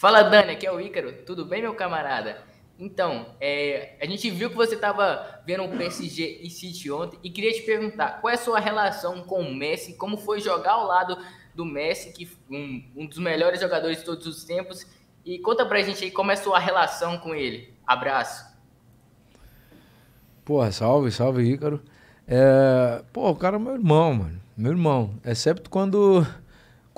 Fala, Dani, aqui é o Ícaro. Tudo bem, meu camarada? Então, é, a gente viu que você estava vendo o PSG e City ontem e queria te perguntar qual é a sua relação com o Messi, como foi jogar ao lado do Messi, que um, um dos melhores jogadores de todos os tempos, e conta pra gente aí como é a sua relação com ele. Abraço. Porra, salve, salve, Ícaro. É, pô, o cara é meu irmão, mano. Meu irmão. Excepto quando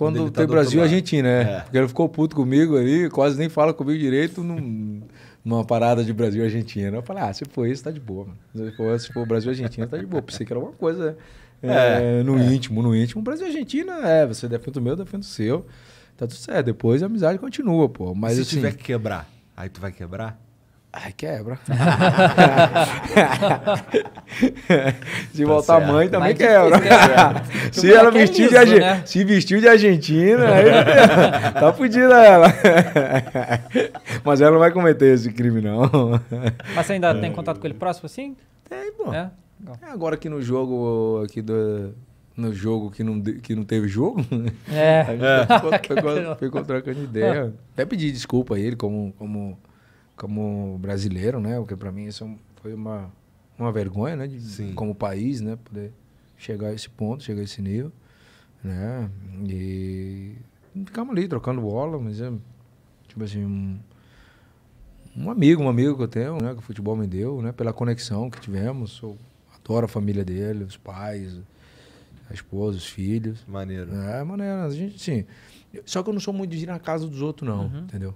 quando tem tá Brasil e Argentina, é. é. Porque ele ficou puto comigo ali, quase nem fala comigo direito num, numa parada de Brasil e Argentina. Eu falei, ah, se for isso, tá de boa, mano. Se for, se for Brasil e Argentina, tá de boa. Pensei que era alguma coisa é, é, no é. íntimo, no íntimo. Brasil e Argentina, é, você defende o meu, defende o seu. Tá tudo certo. Depois a amizade continua, pô. Mas, se assim, tiver que quebrar, aí tu vai quebrar? Ai, quebra. se voltar tá mãe também Mas tá quebra. se ela é vestiu, é de mesmo, né? se vestiu de Argentina, aí tá fodida ela. Mas ela não vai cometer esse crime, não. Mas você ainda é. tem contato com ele próximo, assim? Tem, pô. É? Agora que no jogo aqui do, no jogo que não, que não teve jogo. É. Aí, é. trocando ideia. Até pedi desculpa a ele como, como como brasileiro, né? Porque para mim isso é foi uma, uma vergonha, né? De, Sim. como país, né? Poder chegar a esse ponto, chegar a esse nível, né? E ficamos ali trocando bola, mas é, tipo assim, um, um amigo, um amigo que eu tenho, né? Que o futebol me deu, né? Pela conexão que tivemos, sou, adoro a família dele, os pais, a esposa, os filhos. Maneiro. É, maneiro. A gente, sim. Só que eu não sou muito de ir na casa dos outros, não, uhum. entendeu?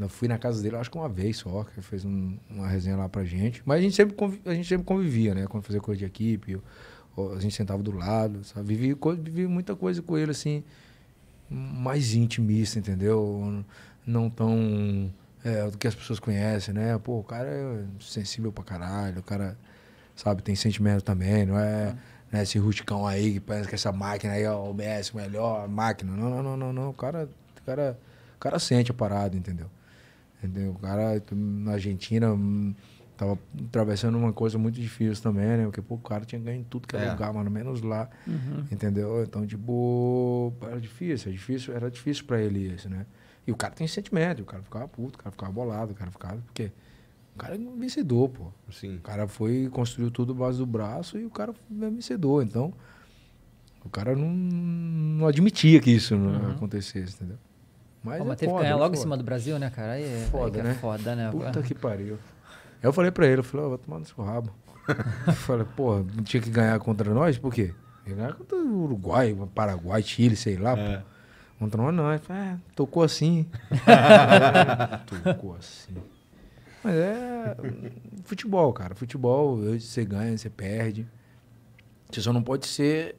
Eu fui na casa dele, acho que uma vez só, que ele fez um, uma resenha lá pra gente. Mas a gente sempre, a gente sempre convivia, né? Quando fazia coisa de equipe, a gente sentava do lado, sabe? Vivi, vivi muita coisa com ele, assim, mais intimista, entendeu? Não tão é, do que as pessoas conhecem, né? Pô, o cara é sensível pra caralho, o cara, sabe, tem sentimento também, não é, é. Né, esse rusticão aí que pensa que essa máquina aí é o Messi, melhor máquina. Não, não, não, não, não. O cara, o cara, o cara sente a parada, entendeu? Entendeu? O cara hum, na Argentina hum, tava atravessando uma coisa muito difícil também, né? Porque pô, o cara tinha ganho em tudo que era é. lugar, mano, menos lá. Uhum. Entendeu? Então, tipo, era difícil, era é difícil, era difícil pra ele isso, né? E o cara tem sentimento, o cara ficava puto, o cara ficava bolado, o cara ficava. Porque o cara é um vencedor, pô. Sim. O cara foi, construiu tudo base do braço e o cara é vencedor. Então, o cara não, não admitia que isso né, uhum. acontecesse, entendeu? Mas, Pô, é mas é teve foda, que ganhar é logo foda. em cima do Brasil, né, cara? Aí, é, foda, aí é né? foda, né? Puta que pariu. eu falei pra ele, eu falei, ó, oh, tomar no seu rabo. falei, porra, não tinha que ganhar contra nós, por quê? Ganhar contra o Uruguai, Paraguai, Chile, sei lá, é. pô. Contra nós, não. Ele falou, é, tocou assim. tocou assim. Mas é hum, futebol, cara. Futebol, você ganha, você perde. Você só não pode ser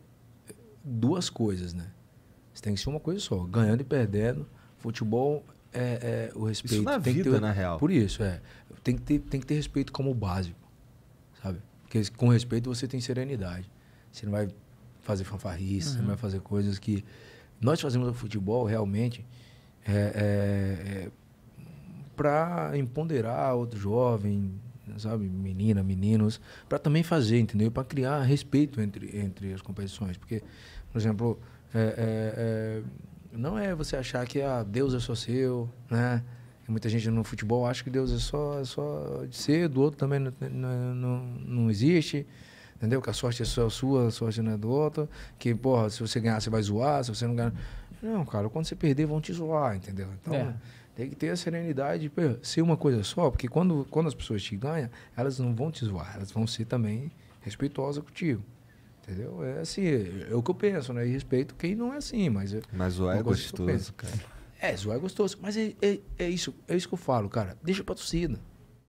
duas coisas, né? Você tem que ser uma coisa só, ganhando e perdendo. Futebol é, é o respeito. Isso na tem vida, ter, na real. Por isso, é. Tem que, ter, tem que ter respeito como básico, sabe? Porque com respeito você tem serenidade. Você não vai fazer fanfarrice, uhum. você não uhum. vai fazer coisas que... Nós fazemos o futebol realmente é, é, é para empoderar outro jovem, sabe, menina, meninos, para também fazer, entendeu? Para criar respeito entre, entre as competições. Porque, por exemplo, é, é, é, não é você achar que ah, Deus é só seu, né? Muita gente no futebol acha que Deus é só, é só de ser, do outro também não, não, não existe entendeu? Que a sorte é só sua, a sorte não é do outro. Que, porra, se você ganhar, você vai zoar, se você não ganhar. Não, cara, quando você perder, vão te zoar, entendeu? Então, é. tem que ter a serenidade de ser uma coisa só, porque quando, quando as pessoas te ganham, elas não vão te zoar, elas vão ser também respeitosas contigo. Entendeu? É assim, é o que eu penso, né? E respeito quem não é assim, mas... É mas zoar é gostoso, cara. É, zoar é gostoso. Mas é, é, é, isso, é isso que eu falo, cara. Deixa pra torcida.